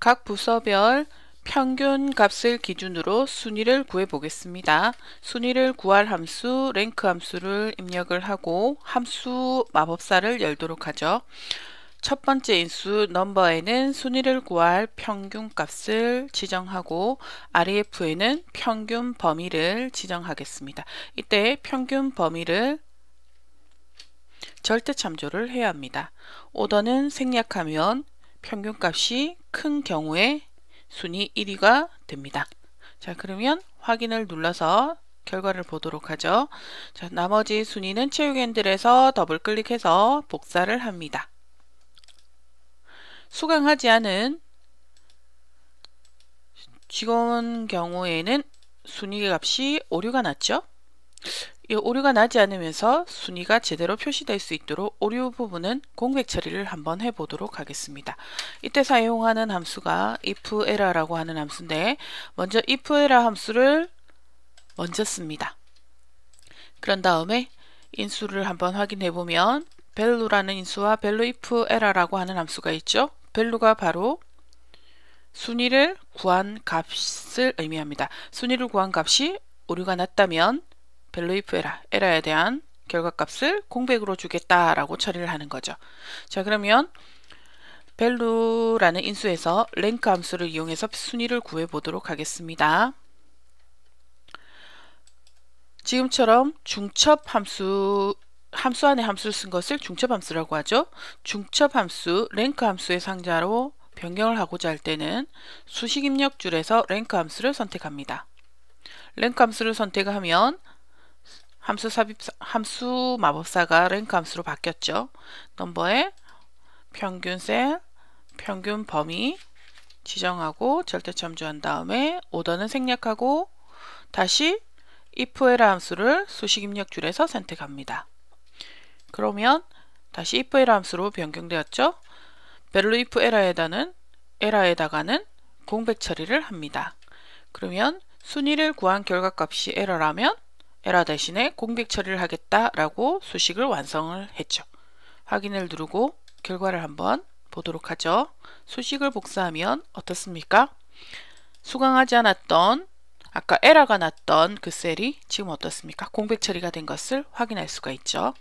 각 부서별 평균 값을 기준으로 순위를 구해 보겠습니다. 순위를 구할 함수 랭크 함수를 입력을 하고 함수 마법사를 열도록 하죠. 첫 번째 인수 넘버에는 순위를 구할 평균 값을 지정하고 REF에는 평균 범위를 지정하겠습니다. 이때 평균 범위를 절대 참조를 해야 합니다. 오더는 생략하면 평균값이 큰 경우에 순위 1위가 됩니다. 자 그러면 확인을 눌러서 결과를 보도록 하죠. 자, 나머지 순위는 체육기들에서 더블 클릭해서 복사를 합니다. 수강하지 않은 직원 경우에는 순위 값이 오류가 났죠. 오류가 나지 않으면서 순위가 제대로 표시될 수 있도록 오류 부분은 공백 처리를 한번 해보도록 하겠습니다. 이때 사용하는 함수가 ifError라고 하는 함수인데 먼저 ifError 함수를 먼저 씁니다. 그런 다음에 인수를 한번 확인해 보면 value라는 인수와 valueifError라고 하는 함수가 있죠. value가 바로 순위를 구한 값을 의미합니다. 순위를 구한 값이 오류가 났다면 벨로이프 에라, 에라에 대한 결과값을 공백으로 주겠다라고 처리를 하는 거죠. 자 그러면 벨루라는 인수에서 랭크 함수를 이용해서 순위를 구해보도록 하겠습니다. 지금처럼 중첩 함수 함수 안에 함수를 쓴 것을 중첩 함수라고 하죠. 중첩 함수, 랭크 함수의 상자로 변경을 하고자 할 때는 수식 입력 줄에서 랭크 함수를 선택합니다. 랭크 함수를 선택하면 함수 삽입 함수 마법사가 랭크 함수로 바뀌었죠. 넘버에 평균 셀, 평균 범위 지정하고 절대 참조한 다음에 오더는 생략하고 다시 if에라 함수를 수식 입력 줄에서 선택합니다. 그러면 다시 if에라 함수로 변경되었죠. 밸류 if 에라에다는 에라에다가는 공백 처리를 합니다. 그러면 순위를 구한 결과값이 에러라면 에러 대신에 공백 처리를 하겠다라고 수식을 완성을 했죠. 확인을 누르고 결과를 한번 보도록 하죠. 수식을 복사하면 어떻습니까? 수강하지 않았던 아까 에러가 났던 그 셀이 지금 어떻습니까? 공백 처리가 된 것을 확인할 수가 있죠.